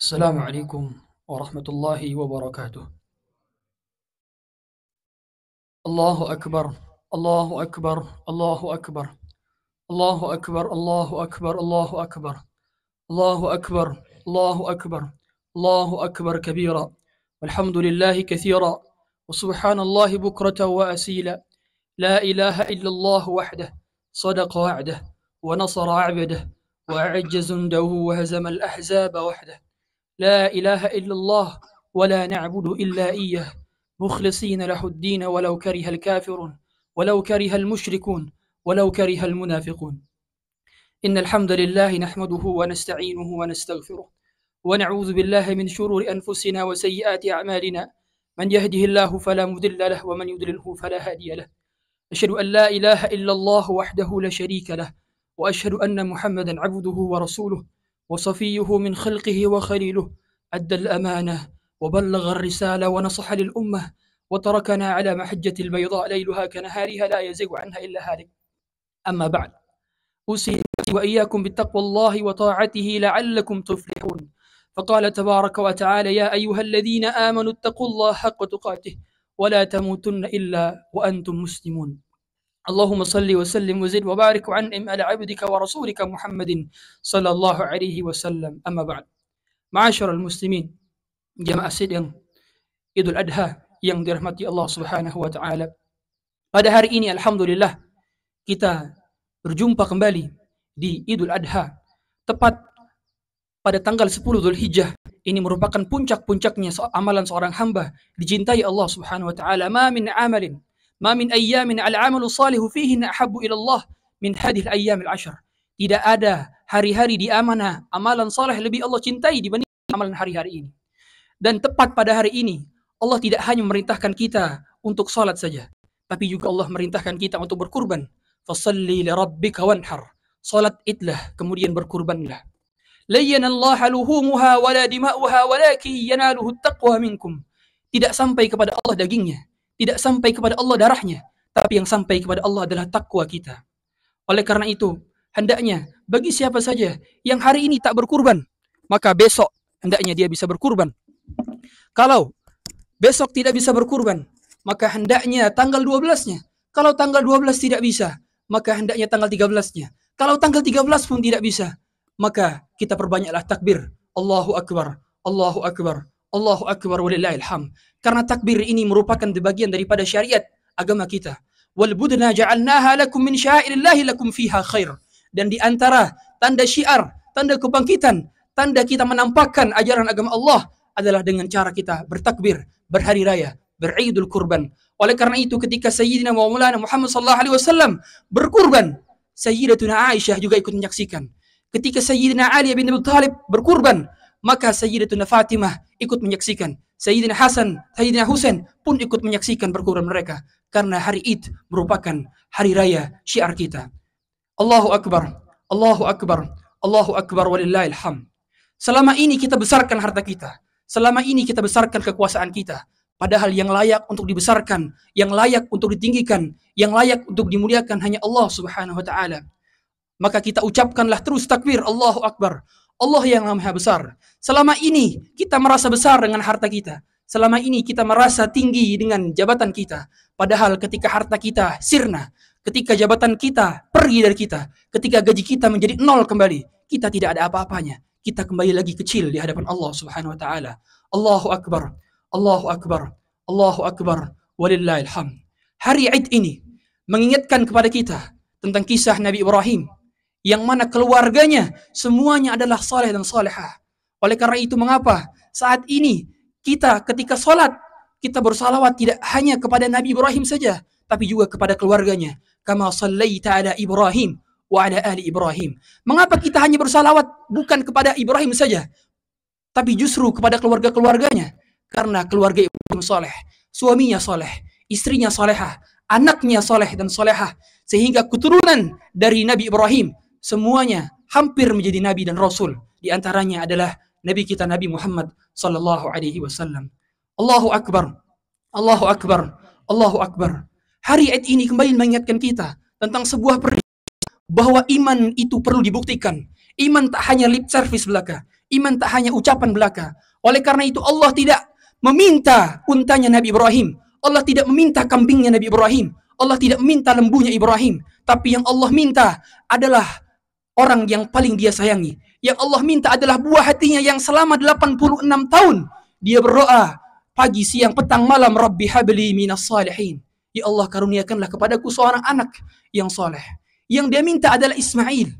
السلام عليكم ورحمة الله وبركاته الله أكبر الله أكبر الله أكبر الله أكبر الله أكبر الله أكبر الله أكبر الله أكبر الله أكبر كبيرا والحمد لله كثيرا وسبحان الله بكرة وأسيلا لا إله إلا الله وحده صدق وعده ونصر عبده وأعج جنده وهزم الأحزاب وحده لا إله إلا الله ولا نعبد إلا إياه مخلصين له الدين ولو كره الكافرون ولو كره المشركون ولو كره المنافقون إن الحمد لله نحمده ونستعينه ونستغفره ونعوذ بالله من شرور أنفسنا وسيئات أعمالنا من يهده الله فلا مضل له ومن يضلله فلا هادي له أشهد أن لا إله إلا الله وحده لا شريك له وأشهد أن محمدا عبده ورسوله وصفيه من خلقه وخليله أدى الأمانة وبلغ الرسالة ونصح للأمة وتركنا على محجة البيضاء ليلها كنهارها لا يزيغ عنها إلا هالك أما بعد أوصي وإياكم بتقوى الله وطاعته لعلكم تفلحون فقال تبارك وتعالى يا أيها الذين آمنوا اتقوا الله حق تقاته ولا تموتن إلا وأنتم مسلمون اللهم صل وسلم وزد وبارك وعنهم على عبدك ورسولك محمد صلى الله عليه وسلم أما بعد معاشر المسلمين جماعة sidang Idul Adha yang dirahmati Allah Subhanahu wa taala. Pada hari ini alhamdulillah kita berjumpa kembali di Idul Adha tepat pada tanggal 10 Zulhijjah ini merupakan puncak-puncaknya amalan seorang hamba dicintai Allah Subhanahu wa taala. Ma min amalin Ma min ayyamin al-amalu salihu fihi ahabbu ilallah min al-ayyam al ashar. Tidak ada hari-hari di amanah amalan saleh lebih Allah cintai dibanding amalan hari-hari ini. Dan tepat pada hari ini Allah tidak hanya memerintahkan kita untuk salat saja, tapi juga Allah merintahkan kita untuk berkurban. Fasalli li rabbika wanhar. Salat itlah kemudian berkurbanlah. Layyanallaha luhumuha wala dima'uha walakin yanaluhu taqwa minkum. Tidak sampai kepada Allah dagingnya, tidak sampai kepada Allah darahnya, tapi yang sampai kepada Allah adalah takwa kita. Oleh karena itu, hendaknya bagi siapa saja yang hari ini tak berkurban, maka besok hendaknya dia bisa berkurban. Kalau besok tidak bisa berkurban, maka hendaknya tanggal 12-nya. Kalau tanggal 12 tidak bisa, maka hendaknya tanggal 13-nya. Kalau tanggal 13 pun tidak bisa, maka kita perbanyaklah takbir. Allahu Akbar, Allahu Akbar, Allahu Akbar walillahilham. Karena takbir ini merupakan bagian daripada syariat agama kita. Wal budna ja'alnaha lakum min sya'irillahi lakum fiha khair. Dan diantara tanda syiar, tanda kebangkitan, tanda kita menampakkan ajaran agama Allah adalah dengan cara kita bertakbir, berhari raya, beridul kurban. Oleh karena itu ketika Sayyidina Maulana Muhammad sallallahu alaihi wasallam berkurban, Sayyidatuna Aisyah juga ikut menyaksikan. Ketika Sayyidina Ali bin Abi Thalib berkurban, maka Sayyidatuna Fatimah ikut menyaksikan. Sayyidina Hasan, Sayyidina Husain pun ikut menyaksikan perkuburan mereka. Karena hari Id merupakan hari raya syiar kita. Allahu Akbar, Allahu Akbar, Allahu Akbar walillahilham. Selama ini kita besarkan harta kita. Selama ini kita besarkan kekuasaan kita. Padahal yang layak untuk dibesarkan, yang layak untuk ditinggikan, yang layak untuk dimuliakan hanya Allah Subhanahu wa taala. Maka kita ucapkanlah terus takbir Allahu Akbar. Allah yang maha besar. Selama ini kita merasa besar dengan harta kita. Selama ini kita merasa tinggi dengan jabatan kita. Padahal ketika harta kita sirna, ketika jabatan kita pergi dari kita, ketika gaji kita menjadi nol kembali, kita tidak ada apa-apanya. Kita kembali lagi kecil di hadapan Allah Subhanahu wa taala. Allahu akbar. Allahu akbar. Allahu akbar. Walillahil Hari Id ini mengingatkan kepada kita tentang kisah Nabi Ibrahim yang mana keluarganya semuanya adalah soleh dan solehah. Oleh karena itu mengapa saat ini kita ketika sholat kita bersalawat tidak hanya kepada Nabi Ibrahim saja, tapi juga kepada keluarganya. Kama sallaita ala Ibrahim wa ala ahli Ibrahim. Mengapa kita hanya bersalawat bukan kepada Ibrahim saja, tapi justru kepada keluarga-keluarganya? Karena keluarga Ibrahim soleh, suaminya soleh, istrinya solehah, anaknya soleh dan solehah. Sehingga keturunan dari Nabi Ibrahim semuanya hampir menjadi nabi dan rasul. Di antaranya adalah nabi kita Nabi Muhammad sallallahu alaihi wasallam. Allahu akbar. Allahu akbar. Allahu akbar. Hari ini kembali mengingatkan kita tentang sebuah perintah bahwa iman itu perlu dibuktikan. Iman tak hanya lip service belaka, iman tak hanya ucapan belaka. Oleh karena itu Allah tidak meminta untanya Nabi Ibrahim. Allah tidak meminta kambingnya Nabi Ibrahim. Allah tidak meminta lembunya Ibrahim. Tapi yang Allah minta adalah orang yang paling dia sayangi. Yang Allah minta adalah buah hatinya yang selama 86 tahun dia berdoa pagi, siang, petang, malam Rabbi habli minas salihin. Ya Allah karuniakanlah kepadaku seorang anak yang soleh. Yang dia minta adalah Ismail.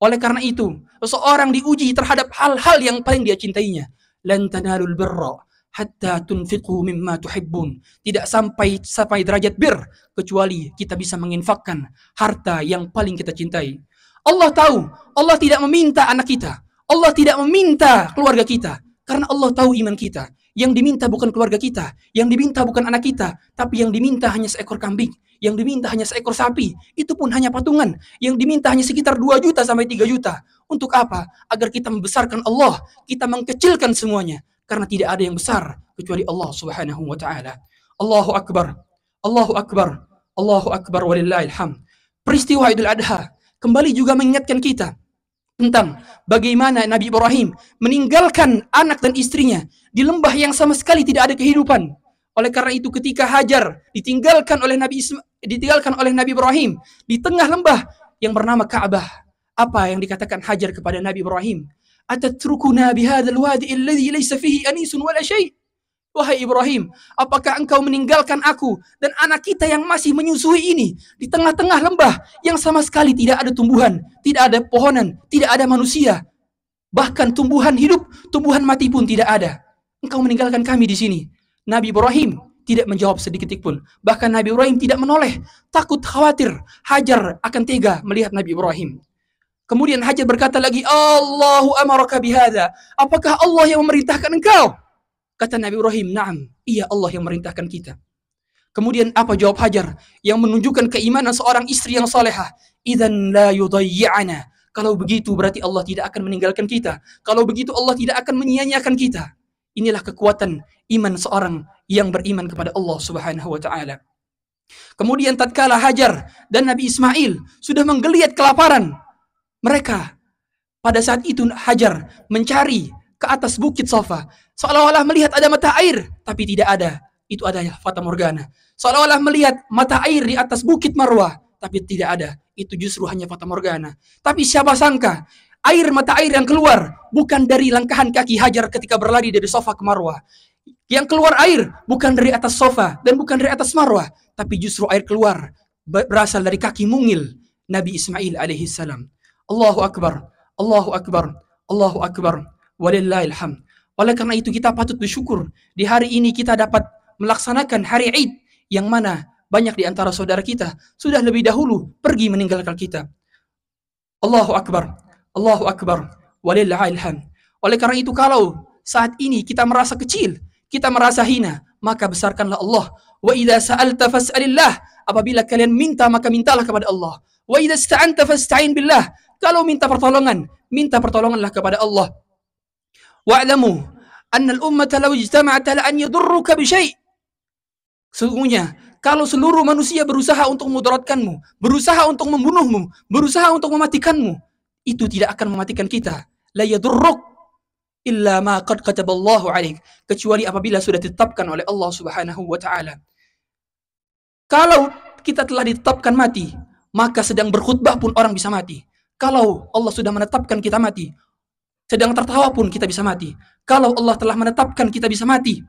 Oleh karena itu, seorang diuji terhadap hal-hal yang paling dia cintainya. Lan tanalul birra hatta tunfiqu mimma tuhibbun. Tidak sampai sampai derajat bir kecuali kita bisa menginfakkan harta yang paling kita cintai. Allah tahu, Allah tidak meminta anak kita. Allah tidak meminta keluarga kita. Karena Allah tahu iman kita. Yang diminta bukan keluarga kita. Yang diminta bukan anak kita. Tapi yang diminta hanya seekor kambing. Yang diminta hanya seekor sapi. Itu pun hanya patungan. Yang diminta hanya sekitar 2 juta sampai 3 juta. Untuk apa? Agar kita membesarkan Allah. Kita mengkecilkan semuanya. Karena tidak ada yang besar. Kecuali Allah subhanahu wa ta'ala. Allahu Akbar. Allahu Akbar. Allahu Akbar walillahilham. Peristiwa Idul Adha kembali juga mengingatkan kita tentang bagaimana Nabi Ibrahim meninggalkan anak dan istrinya di lembah yang sama sekali tidak ada kehidupan. Oleh karena itu ketika Hajar ditinggalkan oleh Nabi Isma, ditinggalkan oleh Nabi Ibrahim di tengah lembah yang bernama Ka'bah. Apa yang dikatakan Hajar kepada Nabi Ibrahim? Atatrukuna bihadzal wadi alladhi laysa fihi anisun wala syai'. Wahai Ibrahim, apakah engkau meninggalkan aku dan anak kita yang masih menyusui ini di tengah-tengah lembah yang sama sekali tidak ada tumbuhan, tidak ada pohonan, tidak ada manusia. Bahkan tumbuhan hidup, tumbuhan mati pun tidak ada. Engkau meninggalkan kami di sini. Nabi Ibrahim tidak menjawab sedikit pun. Bahkan Nabi Ibrahim tidak menoleh, takut khawatir, Hajar akan tega melihat Nabi Ibrahim. Kemudian Hajar berkata lagi, Allahu amaraka bihada. Apakah Allah yang memerintahkan engkau? Kata Nabi Ibrahim, "Na'am, iya Allah yang merintahkan kita." Kemudian apa jawab Hajar yang menunjukkan keimanan seorang istri yang salehah? Idan la yudayyana. Kalau begitu berarti Allah tidak akan meninggalkan kita. Kalau begitu Allah tidak akan menyia-nyiakan kita. Inilah kekuatan iman seorang yang beriman kepada Allah Subhanahu wa taala. Kemudian tatkala Hajar dan Nabi Ismail sudah menggeliat kelaparan, mereka pada saat itu Hajar mencari ke atas bukit Safa Seolah-olah melihat ada mata air, tapi tidak ada. Itu adanya fata morgana. Seolah-olah melihat mata air di atas bukit Marwah, tapi tidak ada. Itu justru hanya fata morgana. Tapi siapa sangka air mata air yang keluar bukan dari langkahan kaki Hajar ketika berlari dari sofa ke Marwah. Yang keluar air bukan dari atas sofa dan bukan dari atas Marwah, tapi justru air keluar berasal dari kaki mungil Nabi Ismail alaihi salam. Allahu akbar, Allahu akbar, Allahu akbar. walillahilhamd. Oleh karena itu kita patut bersyukur di hari ini kita dapat melaksanakan hari Id yang mana banyak di antara saudara kita sudah lebih dahulu pergi meninggalkan kita. Allahu Akbar, Allahu Akbar, ilham Oleh karena itu kalau saat ini kita merasa kecil, kita merasa hina, maka besarkanlah Allah. Wa idza sa'alta fas'alillah. Apabila kalian minta maka mintalah kepada Allah. Wa idza sta'anta fasta'in billah. Kalau minta pertolongan, minta pertolonganlah kepada Allah wa'lamu anna al-ummata law ijtama'at la an yadurruka bi syai' Sesungguhnya kalau seluruh manusia berusaha untuk memudaratkanmu, berusaha untuk membunuhmu, berusaha untuk mematikanmu, itu tidak akan mematikan kita. La yadurruk illa ma qad kataballahu alaik kecuali apabila sudah ditetapkan oleh Allah Subhanahu wa taala. Kalau kita telah ditetapkan mati, maka sedang berkhutbah pun orang bisa mati. Kalau Allah sudah menetapkan kita mati, sedang tertawa pun kita bisa mati. Kalau Allah telah menetapkan kita bisa mati,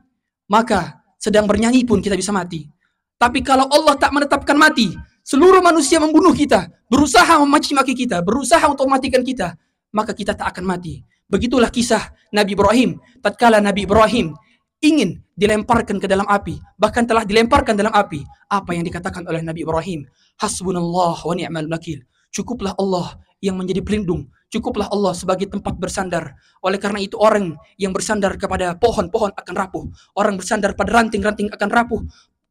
maka sedang bernyanyi pun kita bisa mati. Tapi kalau Allah tak menetapkan mati, seluruh manusia membunuh kita, berusaha memaci maki kita, berusaha untuk mematikan kita, maka kita tak akan mati. Begitulah kisah Nabi Ibrahim. Tatkala Nabi Ibrahim ingin dilemparkan ke dalam api, bahkan telah dilemparkan dalam api. Apa yang dikatakan oleh Nabi Ibrahim? Hasbunallah wa ni'mal wakil. Cukuplah Allah yang menjadi pelindung. Cukuplah Allah sebagai tempat bersandar. Oleh karena itu orang yang bersandar kepada pohon-pohon akan rapuh. Orang bersandar pada ranting-ranting akan rapuh.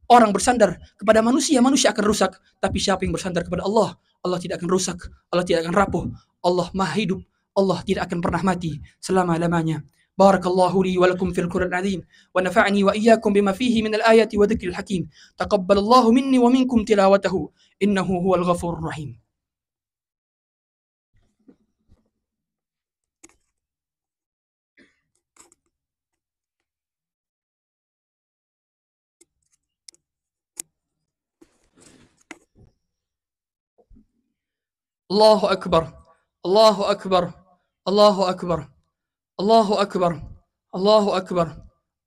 Orang bersandar kepada manusia, manusia akan rusak. Tapi siapa yang bersandar kepada Allah, Allah tidak akan rusak. Allah tidak akan rapuh. Allah maha hidup. Allah tidak akan pernah mati selama-lamanya. بارك الله لي ولكم في القرآن العظيم ونفعني وإياكم بما فيه من الآيات وذكر الحكيم تقبل الله مني ومنكم تلاوته إنه هو الغفور الرحيم الله أكبر الله أكبر الله أكبر الله أكبر الله أكبر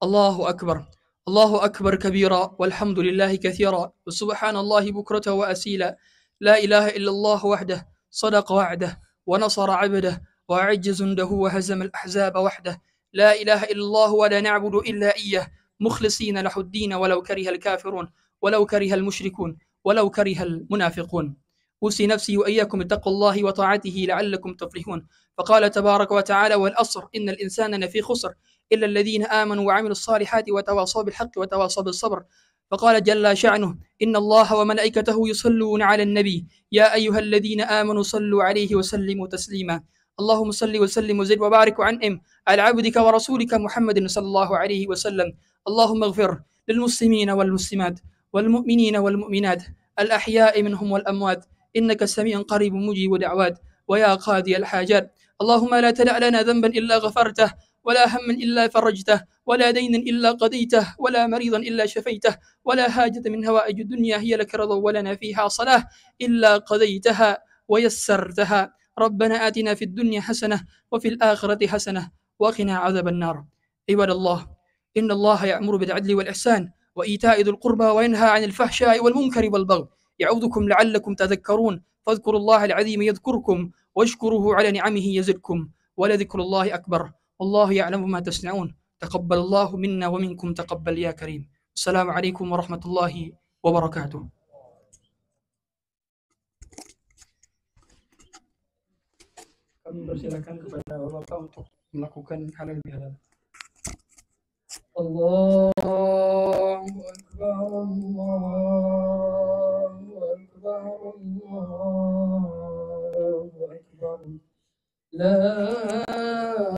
الله أكبر الله أكبر كبيرا والحمد لله كثيرا وسبحان الله بكرة وأسيلا لا إله إلا الله وحده صدق وعده ونصر عبده وعج جنده وهزم الأحزاب وحده لا إله إلا الله ولا نعبد إلا إياه مخلصين له الدين ولو كره الكافرون ولو كره المشركون ولو كره المنافقون أوصي نفسي وإياكم اتقوا الله وطاعته لعلكم تفلحون فقال تبارك وتعالى والأصر إن الإنسان لفي خسر إلا الذين آمنوا وعملوا الصالحات وتواصوا بالحق وتواصوا بالصبر فقال جل شأنه إن الله وملائكته يصلون على النبي يا أيها الذين آمنوا صلوا عليه وسلموا تسليما اللهم صل وسلم وزد وبارك وعنئم على عبدك ورسولك محمد صلى الله عليه وسلم اللهم اغفر للمسلمين والمسلمات والمؤمنين والمؤمنات الأحياء منهم والأموات إنك سميع قريب مجيب دعوات ويا قاضي الحاجات اللهم لا تدع لنا ذنبا إلا غفرته ولا هما إلا فرجته ولا دينا إلا قضيته ولا مريضا إلا شفيته ولا حاجة من هوائج الدنيا هي لك رضا ولنا فيها صلاة إلا قضيتها ويسرتها ربنا آتنا في الدنيا حسنة وفي الآخرة حسنة وقنا عذاب النار عباد الله إن الله يأمر بالعدل والإحسان وإيتاء ذي القربى وينهى عن الفحشاء والمنكر والبغي يعظكم لعلكم تذكرون فاذكروا الله العظيم يذكركم واشكروه على نعمه يزدكم ولذكر الله أكبر والله يعلم ما تصنعون تقبل الله منا ومنكم تقبل يا كريم السلام عليكم ورحمة الله وبركاته kami persilakan kepada Bapak untuk melakukan halal bihalal. Allahu Akbar Allah. أكبر الله أكبر لا